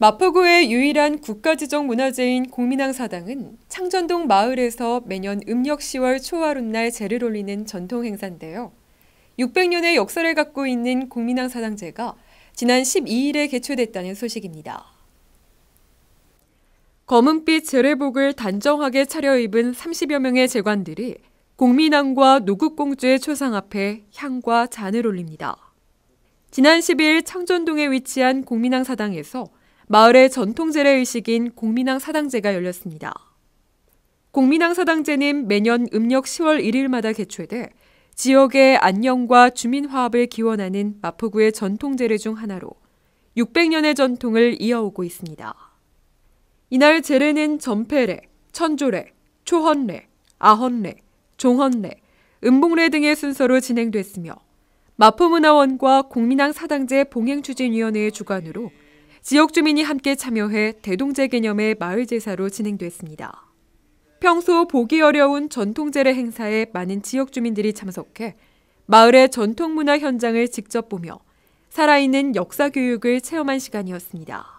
마포구의 유일한 국가지정 문화재인 공민왕 사당은 창전동 마을에서 매년 음력 10월 초하룻날 제를 올리는 전통 행사인데요. 600년의 역사를 갖고 있는 공민왕 사당제가 지난 12일에 개최됐다는 소식입니다. 검은빛 제례복을 단정하게 차려입은 30여 명의 재관들이 공민왕과 노국공주의 초상 앞에 향과 잔을 올립니다. 지난 1 0일 창전동에 위치한 공민왕 사당에서 마을의 전통 재래 의식인 공민왕 사당제가 열렸습니다. 공민항 사당제는 매년 음력 10월 1일마다 개최돼 지역의 안녕과 주민 화합을 기원하는 마포구의 전통 재래 중 하나로 600년의 전통을 이어오고 있습니다. 이날 재래는 전패래, 천조래, 초헌래, 아헌래, 종헌래, 음봉래 등의 순서로 진행됐으며 마포문화원과 공민항 사당제 봉행추진위원회의 주관으로 지역 주민이 함께 참여해 대동제 개념의 마을 제사로 진행됐습니다. 평소 보기 어려운 전통제례 행사에 많은 지역 주민들이 참석해 마을의 전통 문화 현장을 직접 보며 살아있는 역사 교육을 체험한 시간이었습니다.